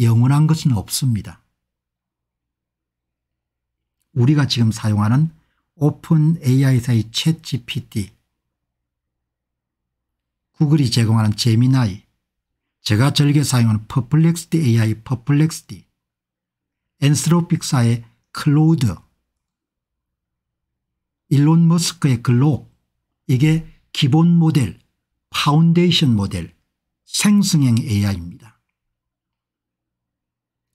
영원한 것은 없습니다. 우리가 지금 사용하는 오픈 AI사의 챗 GPT, 구글이 제공하는 제미나이, 제가 절개 사용하는 퍼플렉스티 AI 퍼플렉스티, 엔스로픽사의 클로우드, 일론 머스크의 글록, 이게 기본 모델, 파운데이션 모델, 생성형 AI입니다.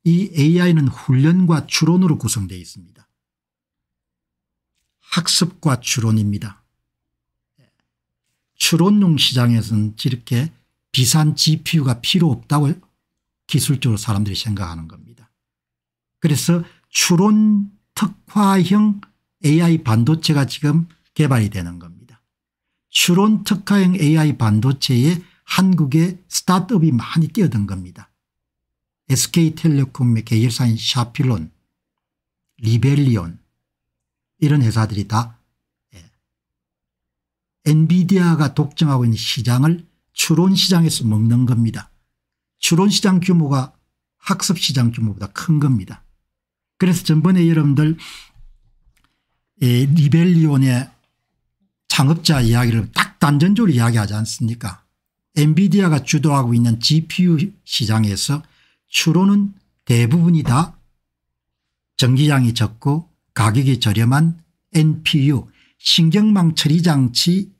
이 AI는 훈련과 추론으로 구성되어 있습니다. 학습과 추론입니다. 추론용 시장에서는 이렇게 비싼 GPU가 필요 없다고 기술적으로 사람들이 생각하는 겁니다. 그래서 추론 특화형 AI 반도체가 지금 개발이 되는 겁니다. 추론 특화형 AI 반도체에 한국의 스타트업이 많이 뛰어든 겁니다. SK텔레콤의 계열사인 샤필론, 리벨리온 이런 회사들이 다 예. 엔비디아가 독점하고 있는 시장을 추론시장에서 먹는 겁니다. 추론시장 규모가 학습시장 규모보다 큰 겁니다. 그래서 전번에 여러분들 리벨리온의 창업자 이야기를 딱 단전적으로 이야기하지 않습니까 엔비디아가 주도하고 있는 GPU 시장에서 추론은 대부분이 다 전기량이 적고 가격이 저렴한 NPU 신경망 처리 장치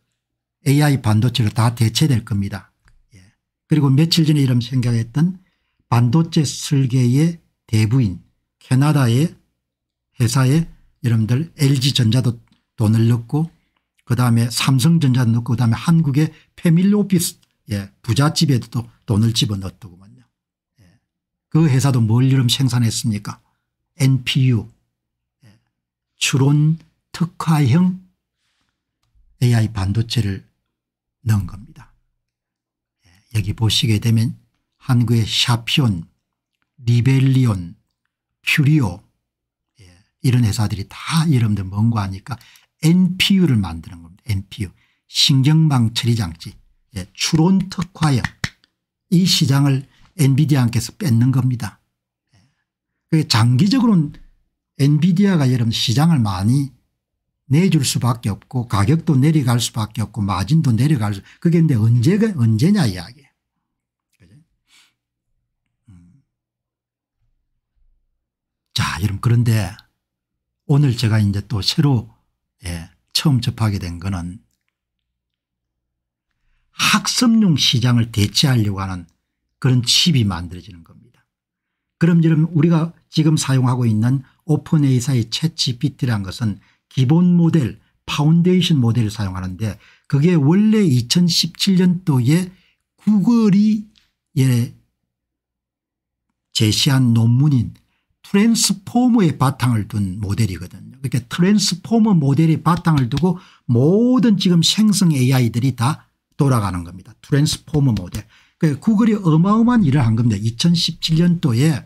AI 반도체로 다 대체될 겁니다. 예. 그리고 며칠 전에 이런 생각했던 반도체 설계의 대부인 캐나다의 회사에 여러분들 LG전자도 돈을 넣고 그다음에 삼성전자도 넣고 그다음에 한국의 패밀리 오피스 예. 부잣집에도 돈을 집어넣고 그 회사도 뭘 이름 생산했습니까 npu 추론 예. 특화형 AI 반도체를 넣은 겁니다. 예. 여기 보시게 되면 한국의 샤피온 리벨리온 퓨리오 예. 이런 회사들이 다 이름들 먼거 아니까 NPU를 만드는 겁니다. NPU 신경망 처리 장치 추론 특화형 이 시장을 엔비디아한테서 뺏는 겁니다. 장기적으로는 엔비디아가 여러분 시장을 많이 내줄 수밖에 없고 가격도 내려갈 수밖에 없고 마진도 내려갈 수 그게 근데 언제 언제냐 이야기. 음. 자 여러분 그런데 오늘 제가 이제 또 새로 예, 처음 접하게 된 거는 학습용 시장을 대체하려고 하는 그런 칩이 만들어지는 겁니다. 그럼 지금 우리가 지금 사용하고 있는 오픈 AI사의 채취 비트라는 것은 기본 모델 파운데이션 모델을 사용하는데 그게 원래 2017년도에 구글이 예, 제시한 논문인 트랜스포머의 바탕을 둔 모델이거든요. 그러니까 트랜스포머 모델의 바탕을 두고 모든 지금 생성 AI들이 다 돌아가는 겁니다. 트랜스포머 모델. 그 구글이 어마어마한 일을 한 겁니다. 2017년도에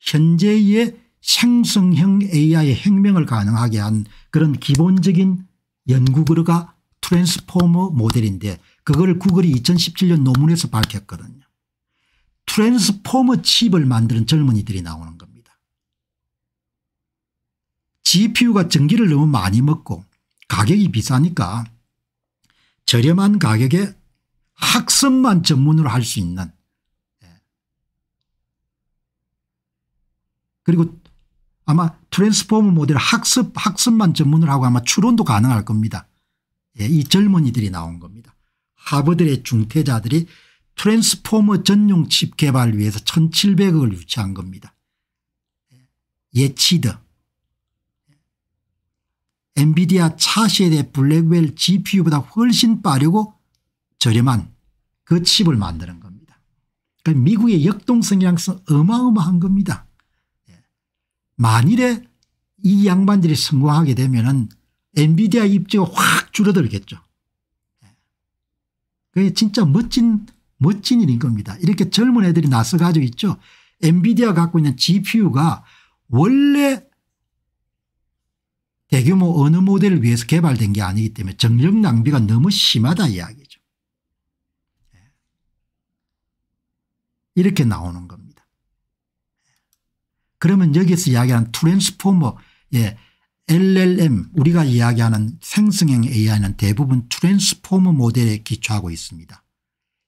현재의 생성형 AI 혁명을 가능하게 한 그런 기본적인 연구그루가 트랜스포머 모델인데 그걸 구글이 2017년 논문에서 밝혔거든요. 트랜스포머 칩을 만드는 젊은이들이 나오는 겁니다. GPU가 전기를 너무 많이 먹고 가격이 비싸니까 저렴한 가격에 학습만 전문으로 할 수 있는 예. 그리고 아마 트랜스포머 모델 학습 학습만 전문으로 하고 아마 추론도 가능할 겁니다. 예, 이 젊은이들이 나온 겁니다. 하버드의 중퇴자들이 트랜스포머 전용 칩 개발을 위해서 1700억을 유치한 겁니다. 예. 예치드 엔비디아 차세대 블랙웰 GPU보다 훨씬 빠르고 저렴한 그 칩을 만드는 겁니다. 그러니까 미국의 역동성 양성 어마어마한 겁니다. 예. 만일에 이 양반들이 성공하게 되면 엔비디아 입지가 확 줄어들겠죠. 예. 그게 진짜 멋진 멋진 일인 겁니다. 이렇게 젊은 애들이 나서 가지고 있죠. 엔비디아 갖고 있는 GPU가 원래 대규모 어 모델을 위해서 개발된 게 아니기 때문에 전력 낭비가 너무 심하다 이야기죠. 이렇게 나오는 겁니다. 그러면 여기서 이야기한 트랜스포머 예, LLM 우리가 이야기하는 생성형 AI는 대부분 트랜스포머 모델에 기초하고 있습니다.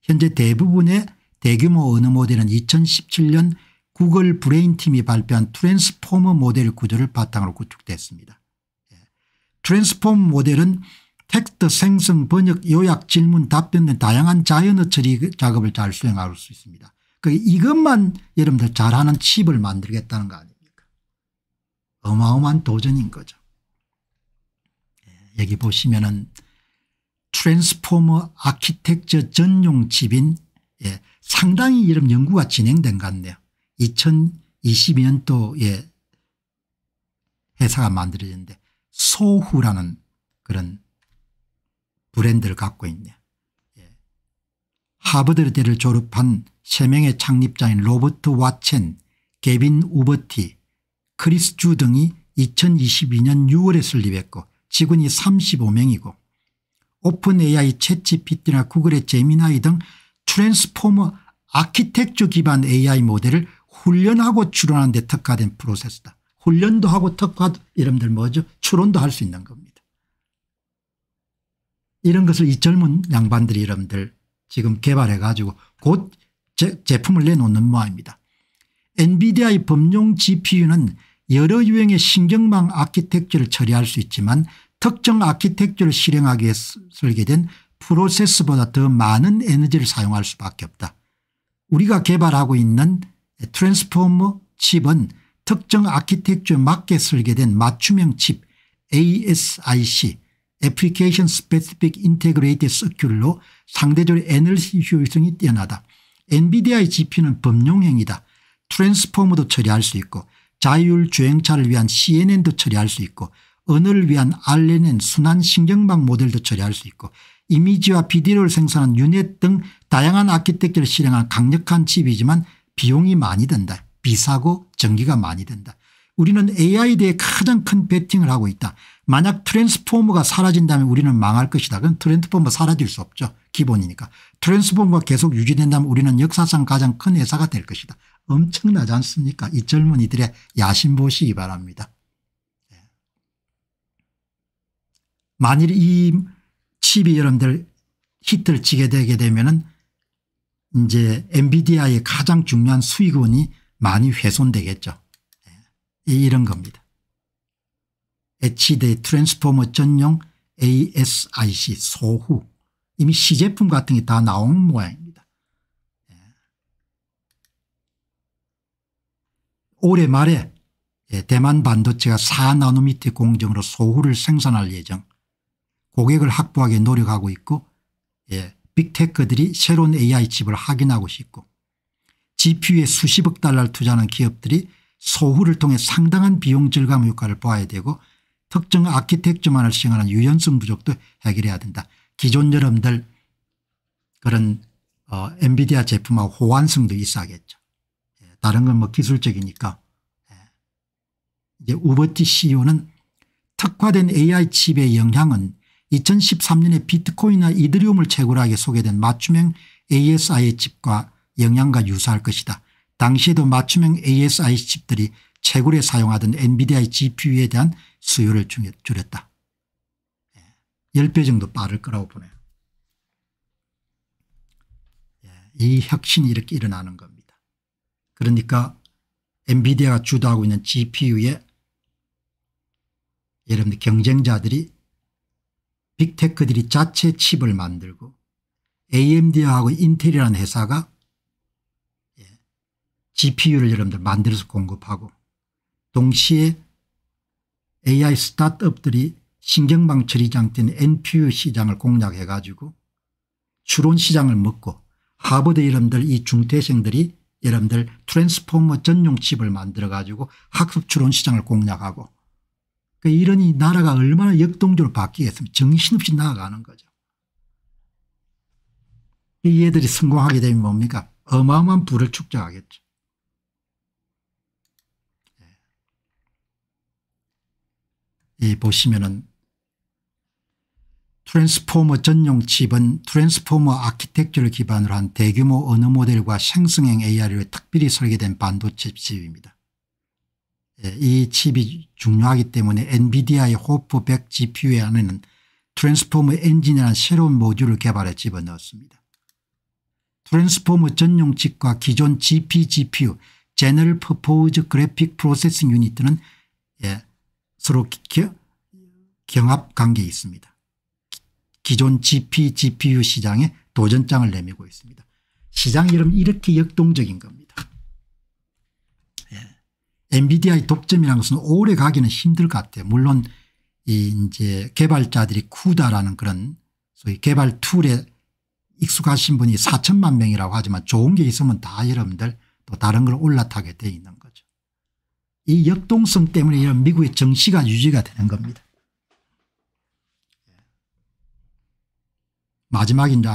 현재 대부분의 대규모 언어 모델은 2017년 구글 브레인팀이 발표한 트랜스포머 모델 구조를 바탕으로 구축됐습니다. 예. 트랜스포머 모델은 텍스트 생성 번역 요약 질문 답변 등 다양한 자연어 처리 작업을 잘 수행할 수 있습니다. 그 이것만 여러분들 잘하는 칩을 만들겠다는 거 아닙니까? 어마어마한 도전인 거죠. 예, 여기 보시면은 트랜스포머 아키텍처 전용 칩인 예, 상당히 이런 연구가 진행된 것 같네요. 2022년도에 예, 회사가 만들어졌는데 소후라는 그런 브랜드를 갖고 있네요. 하버드대를 졸업한 3명의 창립자인 로버트 와첸, 개빈 우버티, 크리스 주 등이 2022년 6월에 설립했고 직원이 35명이고 오픈 AI 채 g p t 나 구글의 제미나이 등 트랜스포머 아키텍처 기반 AI 모델을 훈련하고 출원하는데 특화된 프로세스다. 훈련도 하고 특화 이름들 뭐죠 출원도할 수 있는 겁니다. 이런 것을 이 젊은 양반들이 여러분들 지금 개발해 가지고 곧 제, 품을 내놓는 모양입니다. 엔비디아의 범용 GPU는 여러 유형의 신경망 아키텍처를 처리할 수 있지만 특정 아키텍처를 실행하기 위해 설계된 프로세스보다 더 많은 에너지를 사용할 수밖에 없다. 우리가 개발하고 있는 트랜스포머 칩은 특정 아키텍처에 맞게 설계된 맞춤형 칩 ASIC Application Specific Integrated Circuit로 상대적으로 에너지 효율성이 뛰어나다. 엔비디아의 GPU는 범용행이다 트랜스포머도 처리할 수 있고 자율주행차를 위한 CNN도 처리할 수 있고 언어를 위한 RNN 순환신경망 모델도 처리할 수 있고 이미지와 비디오를 생산한 유넷 등 다양한 아키텍트를 실행한 강력한 칩이지만 비용이 많이 든다. 비싸고 전기가 많이 든다. 우리는 AI에 대해 가장 큰 베팅을 하고 있다. 만약 트랜스포머가 사라진다면 우리는 망할 것이다. 그건 트랜스포머 사라질 수 없죠. 기본이니까. 트랜스포머가 계속 유지된다면 우리는 역사상 가장 큰 회사가 될 것이다. 엄청나지 않습니까 이 젊은이들의 야심 보시기 바랍니다. 예. 만일 이 칩이 여러분들 히트를 치게 되게 되면 은 이제 엔비디아의 가장 중요한 수익원이 많이 훼손되겠죠. 예. 이런 겁니다. H대 트랜스포머 전용 ASIC 소후 이미 시제품 같은 게 다 나온 모양입니다. 예. 올해 말에 예, 대만 반도체가 4나노미터 공정으로 소후를 생산할 예정 고객을 확보하기 노력하고 있고 예, 빅테크들이 새로운 AI 칩을 확인하고 싶고 GPU에 수십억 달러를 투자하는 기업들이 소후를 통해 상당한 비용 절감 효과를 보아야 되고 특정 아키텍처만을 시행하는 유연성 부족도 해결해야 된다. 기존 여러분들 그런 어, 엔비디아 제품하고 호환성도 있어야겠죠. 예, 다른 건 뭐 기술적이니까. 예. 이제 우버티 CEO는 특화된 AI 칩의 영향은 2013년에 비트코인이나 이더리움을 채굴하게 소개된 맞춤형 a s i 칩과 영향과 유사할 것이다. 당시에도 맞춤형 ASI 칩들이 채굴에 사용하던 엔비디아의 GPU에 대한 수요를 줄였다. 10배 예, 정도 빠를 거라고 보네요. 예, 이 혁신이 이렇게 일어나는 겁니다. 그러니까 엔비디아가 주도하고 있는 GPU에 여러분들 경쟁자들이 빅테크들이 자체 칩을 만들고 AMD하고 인텔이라는 회사가 GPU를 예, 여러분들 만들어서 공급하고 동시에 AI 스타트업들이 신경망 처리장 된 NPU 시장을 공략해 가지고 추론 시장을 먹고 하버드 여러분들이 중퇴생들이 여러분들 트랜스포머 전용 칩을 만들어 가지고 학습 추론 시장을 공략하고 그러니까 이러니 나라가 얼마나 역동적으로 바뀌겠습니까 정신없이 나아가는 거죠. 이 애들이 성공하게 되면 뭡니까 어마어마한 부를 축적하겠죠. 이 보시면은 트랜스포머 전용 칩은 트랜스포머 아키텍처를 기반으로 한 대규모 언어 모델과 생성형 a r 을 특별히 설계된 반도체 칩입니다. 예, 이 칩이 중요하기 때문에 엔비디아의 호프 100 GPU 안에는 트랜스포머 엔진이라는 새로운 모듈을 개발해 집어넣었습니다. 트랜스포머 전용 칩과 기존 GP, GPU, 제너럴 퍼포즈 그래픽 프로세싱 유닛은 예, 서로 경합 관계에 있습니다. 기존 GP, GPU 시장에 도전장을 내밀고 있습니다. 시장 이름 이렇게 역동적인 겁니다. 예. 엔비디아의 독점이라는 것은 오래 가기는 힘들 것 같아요. 물론 이 이제 개발자들이 쿠다라는 그런 소위 개발 툴에 익숙하신 분이 4천만 명이라고 하지만 좋은 게 있으면 다 여러분들 또 다른 걸 올라타게 돼 있는 거죠. 이 역동성 때문에 이런 미국의 정시가 유지가 되는 겁니다. 마지막인 줄